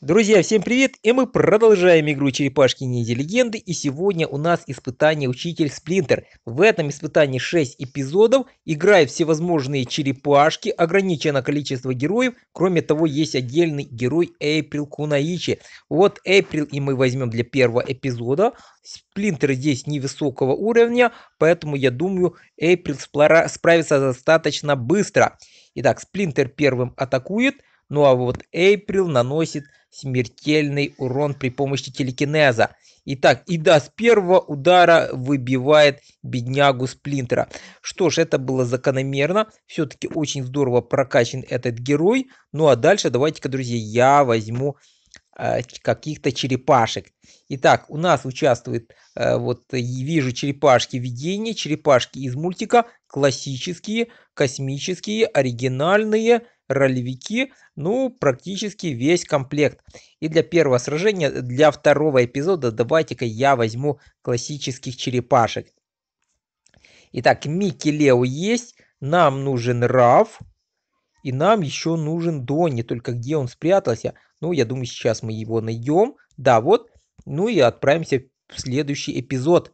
Друзья, всем привет! И мы продолжаем игру Черепашки Ниндзя Легенды. И сегодня у нас испытание Учитель Сплинтер. В этом испытании 6 эпизодов. играя всевозможные черепашки, ограничено количество героев. Кроме того, есть отдельный герой Эйприл Кунаичи. Вот Эйприл и мы возьмем для первого эпизода. Сплинтер здесь невысокого уровня, поэтому я думаю, Эйприл справится достаточно быстро. Итак, Сплинтер первым атакует. Ну а вот Эйприл наносит смертельный урон при помощи телекинеза. Итак, и да, с первого удара выбивает беднягу Сплинтера. Что ж, это было закономерно. Все-таки очень здорово прокачан этот герой. Ну а дальше давайте-ка, друзья, я возьму э, каких-то черепашек. Итак, у нас участвует, э, вот вижу черепашки видения, черепашки из мультика, классические, космические, оригинальные – ролевики, ну, практически весь комплект. И для первого сражения, для второго эпизода, давайте-ка я возьму классических черепашек. Итак, Микки Лео есть, нам нужен Раф, и нам еще нужен Донни, только где он спрятался? Ну, я думаю, сейчас мы его найдем. Да, вот. Ну и отправимся в следующий эпизод.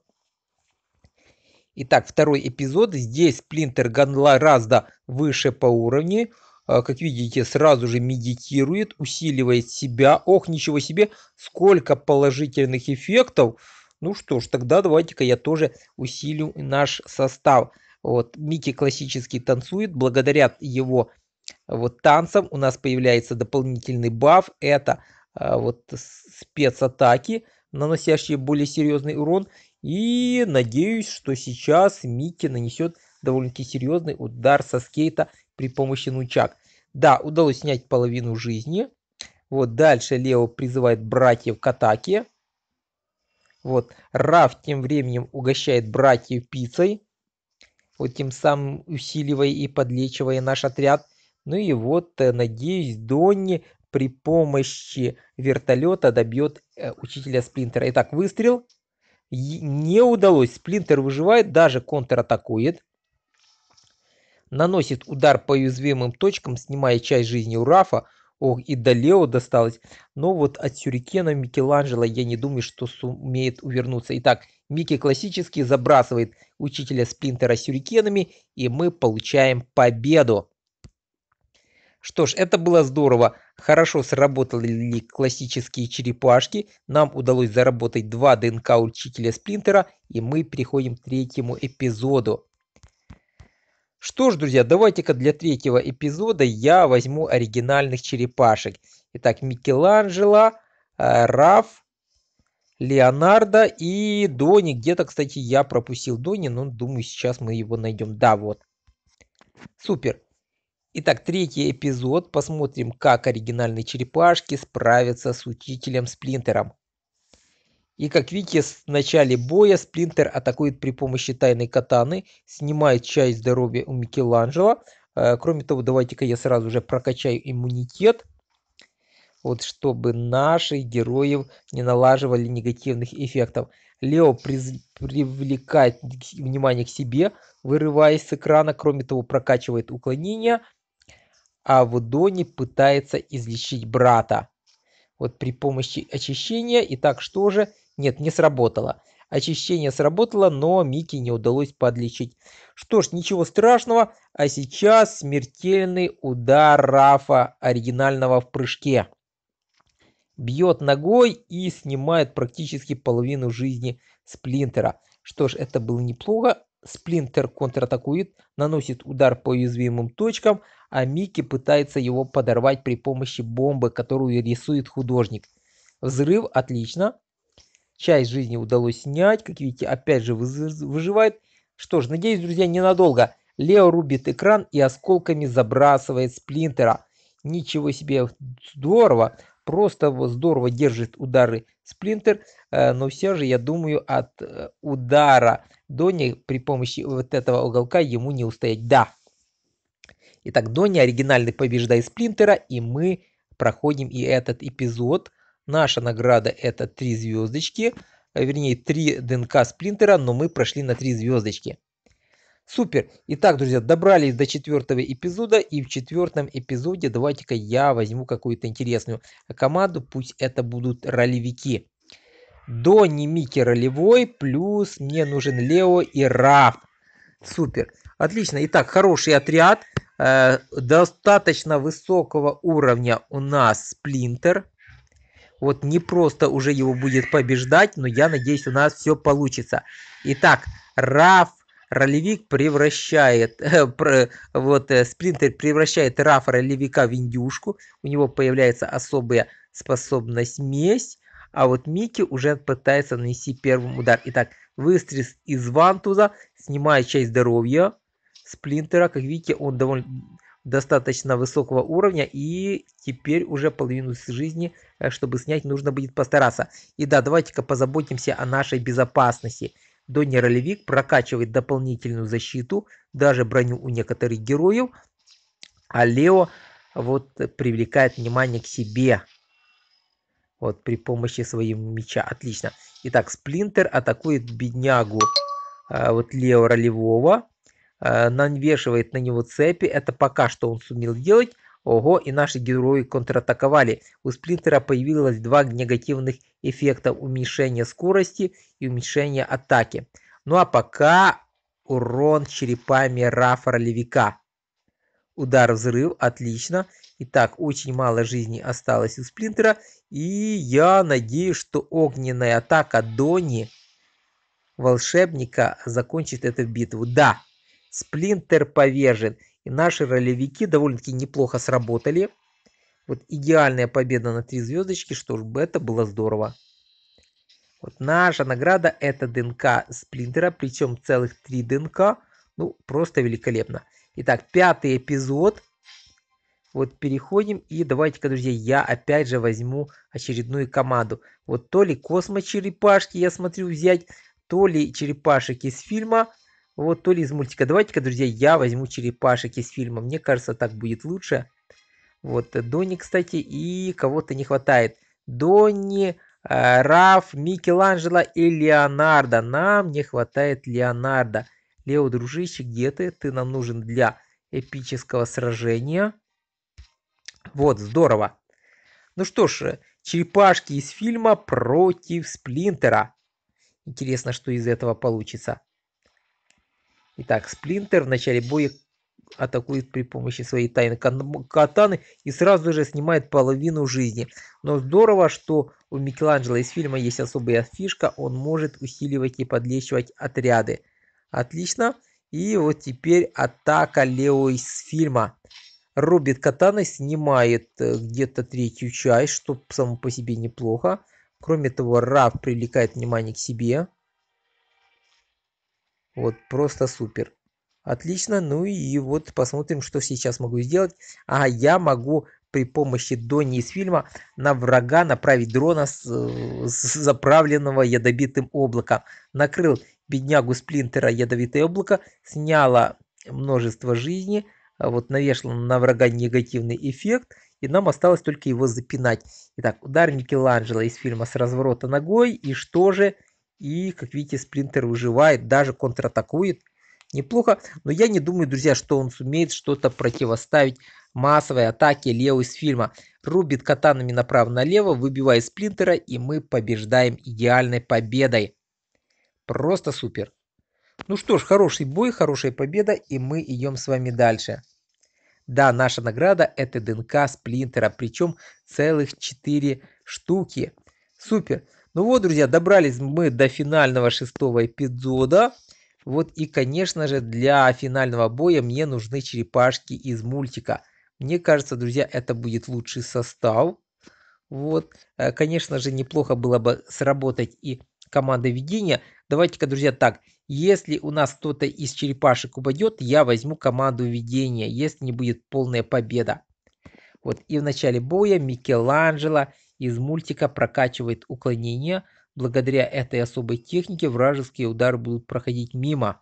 Итак, второй эпизод. Здесь Сплинтер Ганла Разда выше по уровню. А, как видите, сразу же медитирует, усиливает себя. Ох, ничего себе, сколько положительных эффектов. Ну что ж, тогда давайте-ка я тоже усилю наш состав. Вот, Микки классически танцует, благодаря его вот танцам у нас появляется дополнительный баф. Это а, вот спецатаки, наносящие более серьезный урон. И надеюсь, что сейчас Микки нанесет довольно-таки серьезный удар со скейта при помощи нунчак. Да, удалось снять половину жизни. Вот дальше Лео призывает братьев к атаке. Вот Раф тем временем угощает братьев пиццей. Вот тем самым усиливая и подлечивая наш отряд. Ну и вот, э, надеюсь, Донни при помощи вертолета добьет э, учителя Сплинтера. Итак, выстрел. Е не удалось. Сплинтер выживает, даже контратакует наносит удар по уязвимым точкам, снимая часть жизни у Рафа. Ох, и до Лео досталось. Но вот от сюрикена Микеланджело я не думаю, что сумеет увернуться. Итак, Микки классически забрасывает учителя Сплинтера сюрикенами, и мы получаем победу. Что ж, это было здорово. Хорошо сработали классические черепашки. Нам удалось заработать два ДНК учителя Сплинтера, и мы переходим к третьему эпизоду. Что ж, друзья, давайте-ка для третьего эпизода я возьму оригинальных черепашек. Итак, Микеланджело, э, Раф, Леонардо и Дони. Где-то, кстати, я пропустил Дони, но думаю, сейчас мы его найдем. Да, вот. Супер. Итак, третий эпизод. Посмотрим, как оригинальные черепашки справятся с учителем Сплинтером. И как видите, в начале боя Сплинтер атакует при помощи тайной катаны, снимает часть здоровья у Микеланджело. Э, кроме того, давайте-ка я сразу же прокачаю иммунитет, вот чтобы наши героев не налаживали негативных эффектов. Лео привлекает внимание к себе, вырываясь с экрана, кроме того, прокачивает уклонение, а Вудони пытается излечить брата. Вот при помощи очищения. И так что же? Нет, не сработало. Очищение сработало, но Микки не удалось подлечить. Что ж, ничего страшного, а сейчас смертельный удар Рафа, оригинального в прыжке. Бьет ногой и снимает практически половину жизни Сплинтера. Что ж, это было неплохо. Сплинтер контратакует, наносит удар по уязвимым точкам, а Микки пытается его подорвать при помощи бомбы, которую рисует художник. Взрыв, отлично часть жизни удалось снять, как видите, опять же выживает. Что ж, надеюсь, друзья, ненадолго. Лео рубит экран и осколками забрасывает сплинтера. Ничего себе, здорово. Просто здорово держит удары сплинтер. Э, но все же, я думаю, от э, удара Донни при помощи вот этого уголка ему не устоять. Да. Итак, Донни оригинальный побеждает сплинтера. И мы проходим и этот эпизод. Наша награда это 3 звездочки, э, вернее 3 ДНК сплинтера, но мы прошли на 3 звездочки. Супер! Итак, друзья, добрались до четвертого эпизода. И в четвертом эпизоде давайте-ка я возьму какую-то интересную команду. Пусть это будут ролевики. До Немики ролевой, плюс мне нужен Лео и Раф. Супер! Отлично! Итак, хороший отряд. Э, достаточно высокого уровня у нас сплинтер вот не просто уже его будет побеждать, но я надеюсь, у нас все получится. Итак, Раф ролевик превращает, э, вот э, Сплинтер превращает Рафа ролевика в индюшку, у него появляется особая способность месть, а вот Микки уже пытается нанести первым удар. Итак, выстрел из Вантуза, снимает часть здоровья Сплинтера, как видите, он довольно достаточно высокого уровня, и теперь уже половину жизни, э, чтобы снять, нужно будет постараться. И да, давайте-ка позаботимся о нашей безопасности. Донни Ролевик прокачивает дополнительную защиту, даже броню у некоторых героев, а Лео вот привлекает внимание к себе. Вот при помощи своего меча. Отлично. Итак, Сплинтер атакует беднягу э, вот Лео Ролевого. Э, навешивает на него цепи. Это пока что он сумел делать. Ого, и наши герои контратаковали. У Сплинтера появилось два негативных эффекта уменьшение скорости и уменьшение атаки. Ну а пока урон черепами Рафа Ролевика. Удар взрыв, отлично. Итак, очень мало жизни осталось у Сплинтера. И я надеюсь, что огненная атака Дони волшебника закончит эту битву. Да, Сплинтер повержен. И наши ролевики довольно-таки неплохо сработали. Вот идеальная победа на три звездочки. Что ж, бы это было здорово. Вот наша награда это ДНК Сплинтера, причем целых три ДНК. Ну, просто великолепно. Итак, пятый эпизод. Вот переходим и давайте-ка, друзья, я опять же возьму очередную команду. Вот то ли космочерепашки я смотрю взять, то ли черепашек из фильма. Вот то ли из мультика. Давайте-ка, друзья, я возьму черепашек из фильма. Мне кажется, так будет лучше. Вот э, Донни, кстати, и кого-то не хватает. Донни, э, Раф, Микеланджело и Леонардо. Нам не хватает Леонардо. Лео, дружище, где ты? Ты нам нужен для эпического сражения. Вот, здорово. Ну что ж, э, черепашки из фильма против Сплинтера. Интересно, что из этого получится. Итак, Сплинтер в начале боя атакует при помощи своей тайны катаны и сразу же снимает половину жизни. Но здорово, что у Микеланджело из фильма есть особая фишка, он может усиливать и подлечивать отряды. Отлично. И вот теперь атака Лео из фильма. Рубит катаны, снимает э, где-то третью часть, что само по себе неплохо. Кроме того, Раф привлекает внимание к себе. Вот просто супер. Отлично, ну и вот посмотрим, что сейчас могу сделать. а я могу при помощи Донни из фильма на врага направить дрона с, э, с заправленного ядовитым облаком. Накрыл беднягу Сплинтера ядовитое облако, сняло множество жизни, а вот навешал на врага негативный эффект, и нам осталось только его запинать. Итак, удар Ланжела из фильма с разворота ногой, и что же... И, как видите, Сплинтер выживает, даже контратакует. Неплохо, но я не думаю, друзья, что он сумеет что-то противоставить массовой атаке Лео из фильма. Рубит катанами направо-налево, выбивает Сплинтера, и мы побеждаем идеальной победой. Просто супер. Ну что ж, хороший бой, хорошая победа, и мы идем с вами дальше. Да, наша награда это ДНК Сплинтера, причем целых 4 штуки. Супер. Ну вот, друзья, добрались мы до финального шестого эпизода. Вот и, конечно же, для финального боя мне нужны черепашки из мультика. Мне кажется, друзья, это будет лучший состав. Вот, э, конечно же, неплохо было бы сработать и команда ведения. Давайте-ка, друзья, так, если у нас кто-то из черепашек упадет, я возьму команду ведения, если не будет полная победа. Вот, и в начале боя Микеланджело из мультика прокачивает уклонение. Благодаря этой особой технике вражеские удары будут проходить мимо.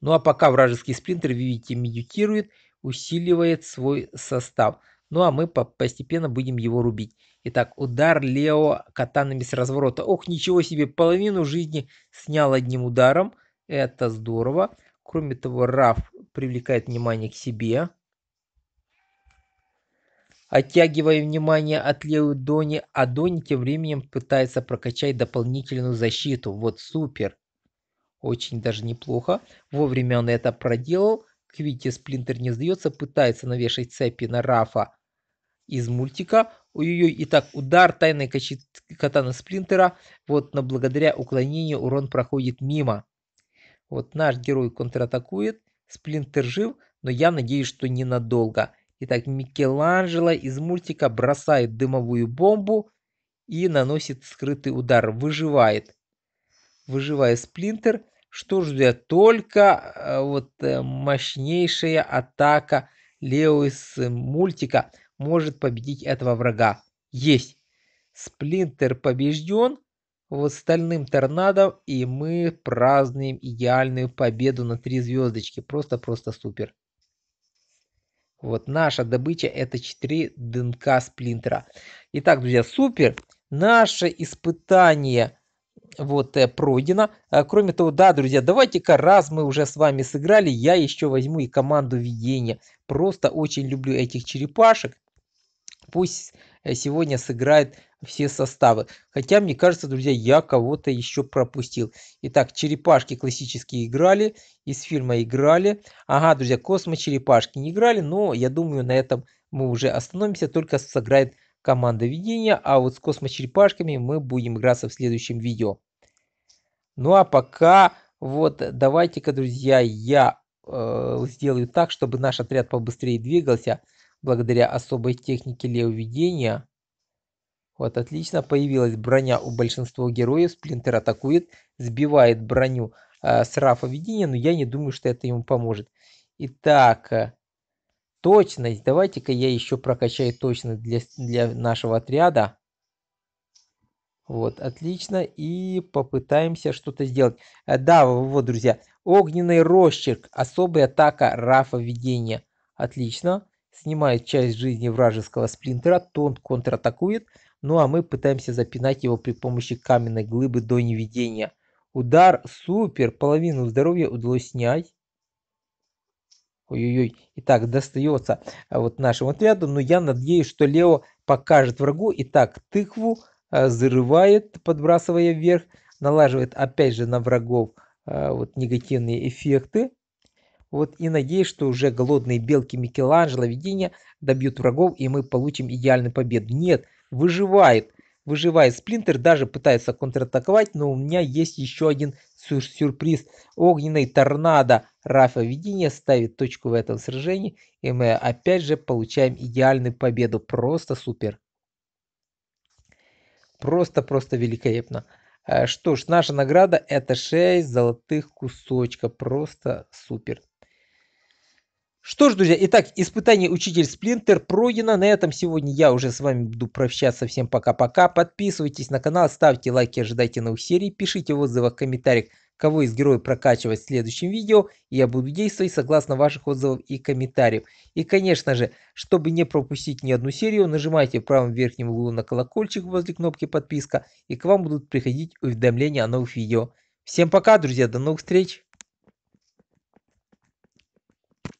Ну а пока вражеский спринтер, видите, медитирует, усиливает свой состав. Ну а мы постепенно будем его рубить. Итак, удар Лео катанами с разворота. Ох, ничего себе, половину жизни снял одним ударом. Это здорово. Кроме того, Раф привлекает внимание к себе оттягивая внимание от левой Дони, а Дони тем временем пытается прокачать дополнительную защиту. Вот супер. Очень даже неплохо. Вовремя он это проделал. Квитти Сплинтер не сдается, пытается навешать цепи на Рафа из мультика. Ой-ой-ой, итак, удар тайной катаны Сплинтера. Вот, но благодаря уклонению урон проходит мимо. Вот наш герой контратакует. Сплинтер жив, но я надеюсь, что ненадолго. Итак, Микеланджело из мультика бросает дымовую бомбу и наносит скрытый удар. Выживает. Выживает Сплинтер. Что ждет только э, вот э, мощнейшая атака Лео из э, мультика может победить этого врага. Есть. Сплинтер побежден вот стальным торнадо, и мы празднуем идеальную победу на три звездочки. Просто-просто супер. Вот наша добыча это 4 ДНК сплинтера. Итак, друзья, супер. Наше испытание вот э, пройдено. Э, кроме того, да, друзья, давайте-ка раз мы уже с вами сыграли, я еще возьму и команду видения. Просто очень люблю этих черепашек пусть э, сегодня сыграет все составы. Хотя, мне кажется, друзья, я кого-то еще пропустил. Итак, черепашки классические играли, из фильма играли. Ага, друзья, космо-черепашки не играли, но я думаю, на этом мы уже остановимся, только сыграет команда ведения, а вот с космо-черепашками мы будем играться в следующем видео. Ну а пока, вот, давайте-ка, друзья, я э, сделаю так, чтобы наш отряд побыстрее двигался благодаря особой технике левоведения. Вот, отлично, появилась броня у большинства героев, Сплинтер атакует, сбивает броню э, с Рафа видения, но я не думаю, что это ему поможет. Итак, э, точность. Давайте-ка я еще прокачаю точность для, для нашего отряда. Вот, отлично. И попытаемся что-то сделать. Э, да, вот, друзья. Огненный росчерк. Особая атака Рафа Видения. Отлично снимает часть жизни вражеского сплинтера, то он контратакует, ну а мы пытаемся запинать его при помощи каменной глыбы до неведения. Удар супер, половину здоровья удалось снять. Ой-ой-ой, итак, достается а, вот нашему отряду, но я надеюсь, что Лео покажет врагу. Итак, тыкву а, зарывает, подбрасывая вверх, налаживает опять же на врагов а, вот негативные эффекты. Вот и надеюсь, что уже голодные белки Микеланджело видения добьют врагов и мы получим идеальную победу. Нет, выживает. Выживает Сплинтер, даже пытается контратаковать, но у меня есть еще один сюр сюрприз. Огненный торнадо Рафа Видения ставит точку в этом сражении, и мы опять же получаем идеальную победу. Просто супер. Просто-просто великолепно. Э, что ж, наша награда это 6 золотых кусочка. Просто супер. Что ж, друзья, итак, испытание учитель Сплинтер пройдено. На этом сегодня я уже с вами буду прощаться. Всем пока-пока. Подписывайтесь на канал, ставьте лайки, ожидайте новых серий. Пишите в отзывах, комментариях, кого из героев прокачивать в следующем видео. я буду действовать согласно ваших отзывов и комментариев. И, конечно же, чтобы не пропустить ни одну серию, нажимайте в правом верхнем углу на колокольчик возле кнопки подписка. И к вам будут приходить уведомления о новых видео. Всем пока, друзья. До новых встреч.